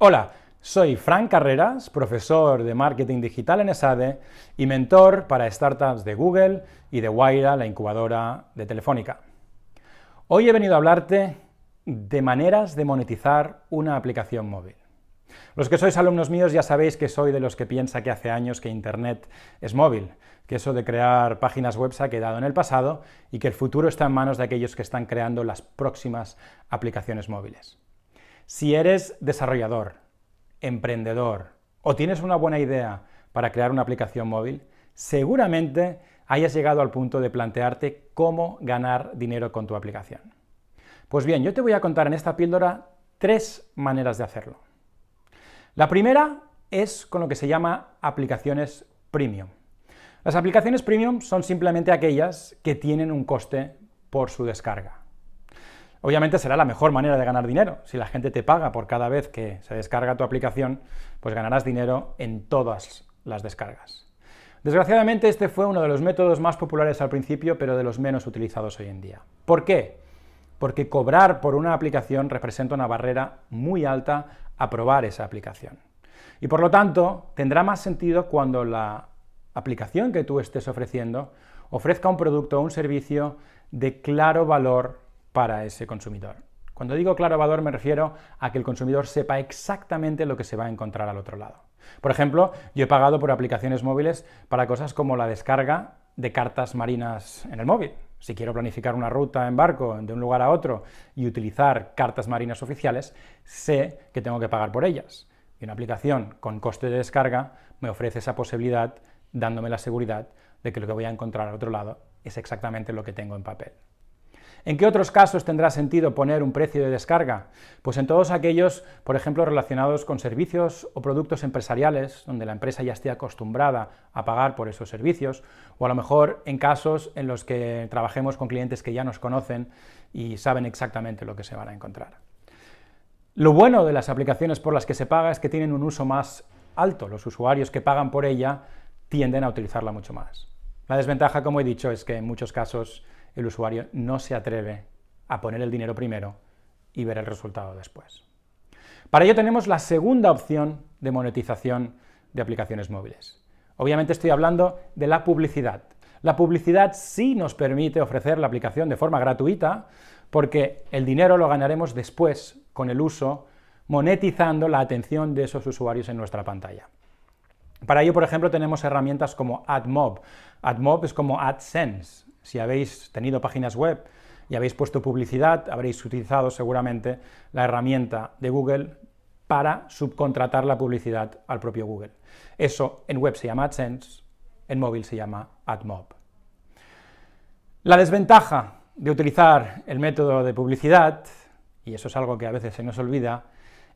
Hola, soy Frank Carreras, profesor de marketing digital en ESADE y mentor para startups de Google y de Waira, la incubadora de Telefónica. Hoy he venido a hablarte de maneras de monetizar una aplicación móvil. Los que sois alumnos míos ya sabéis que soy de los que piensa que hace años que Internet es móvil, que eso de crear páginas web se ha quedado en el pasado y que el futuro está en manos de aquellos que están creando las próximas aplicaciones móviles. Si eres desarrollador, emprendedor o tienes una buena idea para crear una aplicación móvil, seguramente hayas llegado al punto de plantearte cómo ganar dinero con tu aplicación. Pues bien, yo te voy a contar en esta píldora tres maneras de hacerlo. La primera es con lo que se llama aplicaciones premium. Las aplicaciones premium son simplemente aquellas que tienen un coste por su descarga. Obviamente será la mejor manera de ganar dinero. Si la gente te paga por cada vez que se descarga tu aplicación, pues ganarás dinero en todas las descargas. Desgraciadamente este fue uno de los métodos más populares al principio, pero de los menos utilizados hoy en día. ¿Por qué? Porque cobrar por una aplicación representa una barrera muy alta a probar esa aplicación. Y por lo tanto, tendrá más sentido cuando la aplicación que tú estés ofreciendo ofrezca un producto o un servicio de claro valor para ese consumidor. Cuando digo claro valor me refiero a que el consumidor sepa exactamente lo que se va a encontrar al otro lado. Por ejemplo, yo he pagado por aplicaciones móviles para cosas como la descarga de cartas marinas en el móvil. Si quiero planificar una ruta en barco de un lugar a otro y utilizar cartas marinas oficiales, sé que tengo que pagar por ellas. Y una aplicación con coste de descarga me ofrece esa posibilidad dándome la seguridad de que lo que voy a encontrar al otro lado es exactamente lo que tengo en papel. ¿En qué otros casos tendrá sentido poner un precio de descarga? Pues en todos aquellos, por ejemplo, relacionados con servicios o productos empresariales, donde la empresa ya esté acostumbrada a pagar por esos servicios, o a lo mejor en casos en los que trabajemos con clientes que ya nos conocen y saben exactamente lo que se van a encontrar. Lo bueno de las aplicaciones por las que se paga es que tienen un uso más alto. Los usuarios que pagan por ella tienden a utilizarla mucho más. La desventaja, como he dicho, es que en muchos casos el usuario no se atreve a poner el dinero primero y ver el resultado después. Para ello tenemos la segunda opción de monetización de aplicaciones móviles. Obviamente estoy hablando de la publicidad. La publicidad sí nos permite ofrecer la aplicación de forma gratuita porque el dinero lo ganaremos después con el uso, monetizando la atención de esos usuarios en nuestra pantalla. Para ello, por ejemplo, tenemos herramientas como AdMob. AdMob es como AdSense, si habéis tenido páginas web y habéis puesto publicidad, habréis utilizado seguramente la herramienta de Google para subcontratar la publicidad al propio Google. Eso en web se llama AdSense, en móvil se llama AdMob. La desventaja de utilizar el método de publicidad, y eso es algo que a veces se nos olvida,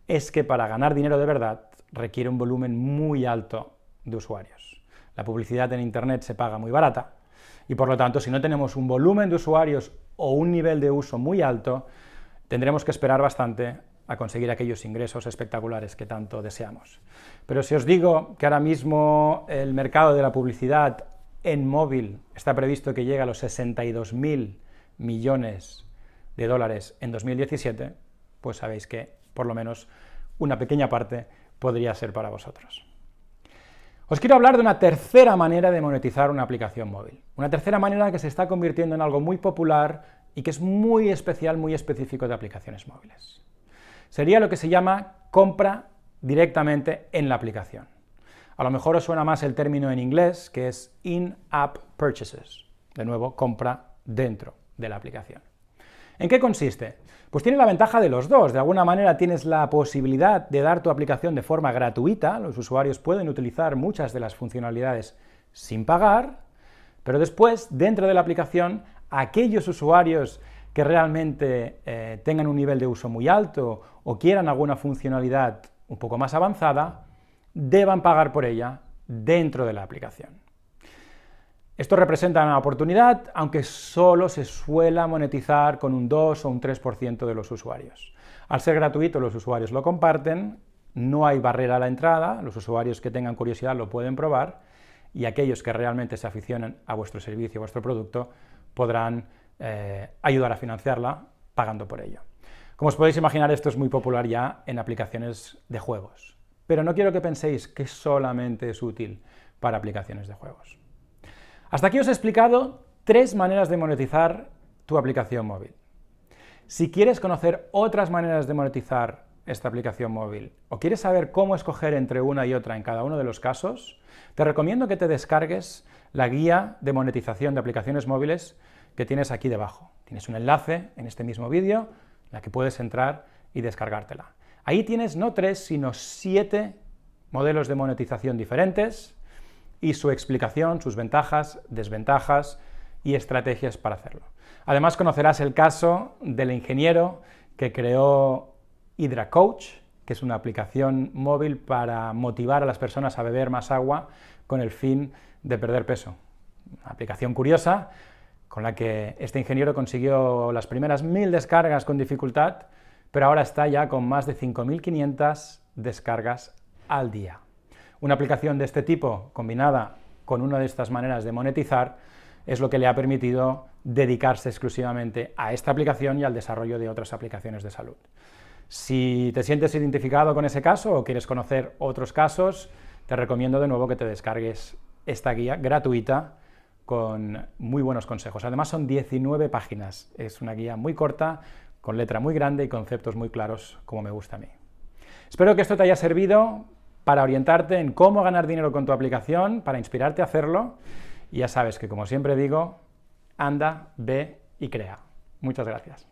es que para ganar dinero de verdad requiere un volumen muy alto de usuarios. La publicidad en Internet se paga muy barata, y por lo tanto si no tenemos un volumen de usuarios o un nivel de uso muy alto, tendremos que esperar bastante a conseguir aquellos ingresos espectaculares que tanto deseamos. Pero si os digo que ahora mismo el mercado de la publicidad en móvil está previsto que llegue a los 62.000 millones de dólares en 2017, pues sabéis que por lo menos una pequeña parte podría ser para vosotros. Os quiero hablar de una tercera manera de monetizar una aplicación móvil. Una tercera manera que se está convirtiendo en algo muy popular y que es muy especial, muy específico de aplicaciones móviles. Sería lo que se llama compra directamente en la aplicación. A lo mejor os suena más el término en inglés, que es in-app purchases. De nuevo, compra dentro de la aplicación. ¿En qué consiste? Pues tiene la ventaja de los dos. De alguna manera tienes la posibilidad de dar tu aplicación de forma gratuita. Los usuarios pueden utilizar muchas de las funcionalidades sin pagar, pero después, dentro de la aplicación, aquellos usuarios que realmente eh, tengan un nivel de uso muy alto o quieran alguna funcionalidad un poco más avanzada, deban pagar por ella dentro de la aplicación. Esto representa una oportunidad, aunque solo se suela monetizar con un 2 o un 3% de los usuarios. Al ser gratuito, los usuarios lo comparten, no hay barrera a la entrada, los usuarios que tengan curiosidad lo pueden probar y aquellos que realmente se aficionen a vuestro servicio, a vuestro producto, podrán eh, ayudar a financiarla pagando por ello. Como os podéis imaginar, esto es muy popular ya en aplicaciones de juegos, pero no quiero que penséis que solamente es útil para aplicaciones de juegos. Hasta aquí os he explicado tres maneras de monetizar tu aplicación móvil. Si quieres conocer otras maneras de monetizar esta aplicación móvil o quieres saber cómo escoger entre una y otra en cada uno de los casos, te recomiendo que te descargues la guía de monetización de aplicaciones móviles que tienes aquí debajo. Tienes un enlace en este mismo vídeo en la que puedes entrar y descargártela. Ahí tienes no tres, sino siete modelos de monetización diferentes, y su explicación, sus ventajas, desventajas y estrategias para hacerlo. Además conocerás el caso del ingeniero que creó Hydracoach, que es una aplicación móvil para motivar a las personas a beber más agua con el fin de perder peso. Una aplicación curiosa con la que este ingeniero consiguió las primeras mil descargas con dificultad, pero ahora está ya con más de 5.500 descargas al día. Una aplicación de este tipo, combinada con una de estas maneras de monetizar, es lo que le ha permitido dedicarse exclusivamente a esta aplicación y al desarrollo de otras aplicaciones de salud. Si te sientes identificado con ese caso o quieres conocer otros casos, te recomiendo de nuevo que te descargues esta guía gratuita con muy buenos consejos. Además son 19 páginas, es una guía muy corta, con letra muy grande y conceptos muy claros, como me gusta a mí. Espero que esto te haya servido para orientarte en cómo ganar dinero con tu aplicación, para inspirarte a hacerlo. Y ya sabes que, como siempre digo, anda, ve y crea. Muchas gracias.